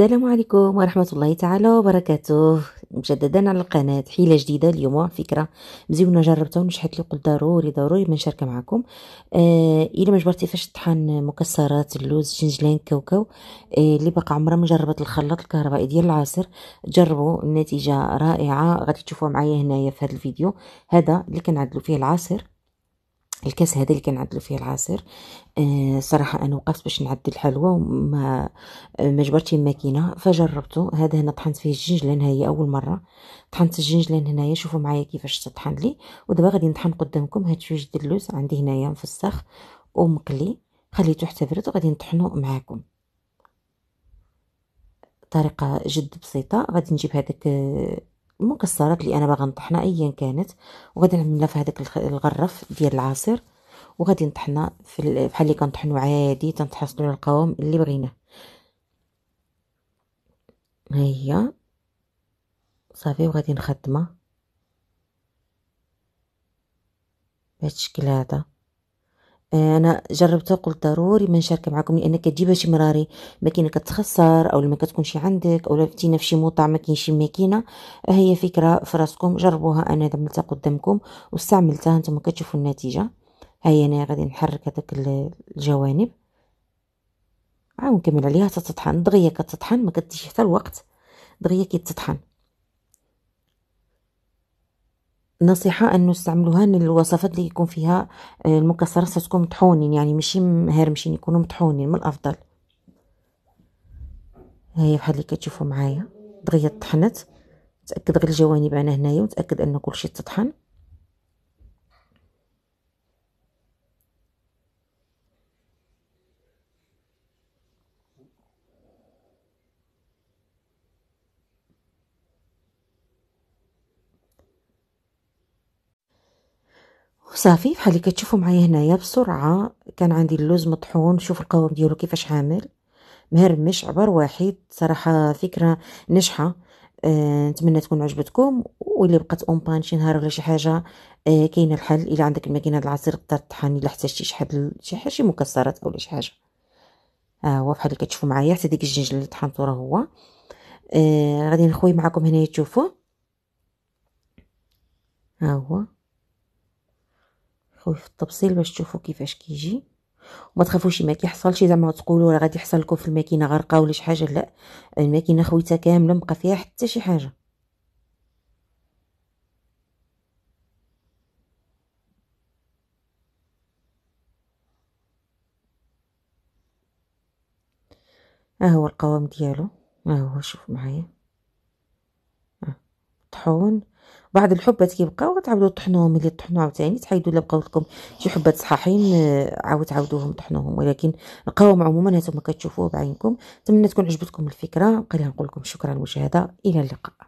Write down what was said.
السلام عليكم ورحمة الله تعالى وبركاته مجددا على القناة حيلة جديدة اليوم فكرة مزيونة جربتها ونجحت لي قلت ضروري ضروري ما نشارك معكم آه إلا مجبرتي فاش طحن مكسرات اللوز جنجلان كاوكاو آه اللي باقا عمرها ما جربت الخلاط الكهربائي ديال العصير جربوا النتيجة رائعة غادي تشوفوها معايا هنايا في هذا الفيديو هذا اللي كنعدلو فيه العصير الكاس هذا اللي كنعدلو فيه العصير آه صراحه انا وقفت باش نعدل الحلوى وما آه، ما جبرتي الماكينه فجربته هذا هنا طحنت فيه الجنجلان هي اول مره طحنت الجنجلان هنايا شوفوا معايا كيفاش تطحن لي ودابا غادي نطحن قدامكم هاد شويه ديال اللوز عندي هنايا مفسخ ومقلي خليته حتى برد وغادي نطحنو معاكم طريقه جد بسيطه غادي نجيب هذاك آه، مكسرات اللي انا باغا نطحنها ايا كانت وغادي نعملها في هذاك الغرف ديال العصير وغادي نطحنها في بحال اللي كنطحنو عادي تنتحصلوا على القوام اللي بغيناه ها هي صافي وغادي نخدمها بهذا الشكل هذا آه، انا جربتها قلت ضروري ما نشارك معكم لان كتجيبها شي مراري ماكينه كتخسر او لما شي عندك او لفتينا في شي موطع ما كاين شي ماكينه هي فكره في راسكم جربوها انا عملتها قدامكم واستعملتها نتوما كتشوفوا النتيجه ها هي انا غادي نحرك هذاك الجوانب عاود نكمل عليها حتى تطحن دغيا كتطحن ما كديش حتى الوقت دغيا كيتطحن نصيحة انه استعملوهن الوصفات اللي يكون فيها آه، المكسرات تكون مطحونين يعني ماشي مهرمشين يكونوا مطحونين من الافضل هاهي بحال اللي كتشوفوا معايا دغيا طحنت تاكد غير الجوانب انا هنايا ونتاكد ان كلشي تطحن وصافي بحال اللي كتشوفوا معايا هنايا بسرعه كان عندي اللوز مطحون شوف القوام ديالو كيفاش عامل مهرمش عبر واحد صراحه فكره ناجحه أه نتمنى تكون عجبتكم واللي بقات اونبان شي نهار ولا شي حاجه أه كاين الحل الا عندك الماكينه العصير تقدر تطحن الا احتاجتي شي حد شي حاجه شي مكسرات اولا شي حاجه ها آه هو بحال اللي كتشوفوا معايا حتى ديك الجنجل اللي طحنتو راه هو آه غادي نخوي معكم هنايا تشوفوه ها هو تروحوه في التبصيل باش تشوفوا كيفاش كيجي وما تخافوش ما كيحصلش زعما تقولوا راه غادي يحصل لكم في الماكينه غرقه ولا شي حاجه لا الماكينه خويتها كامله مبقى فيها حتى شي حاجه ها هو القوام ديالو ها هو شوف معايا طحون بعض الحبات كيبقاو غتعاودو طحنوهم ملي طحنو عاوتاني تحيدو الا بقاو لكم شي حبات صحاحين آه، عاود تعاودوهم طحنوهم ولكن القوام عموما هانتوما كتشوفوه بعينكم نتمنى تكون عجبتكم الفكره بقا لي نقول لكم شكرا للمشاهده الى اللقاء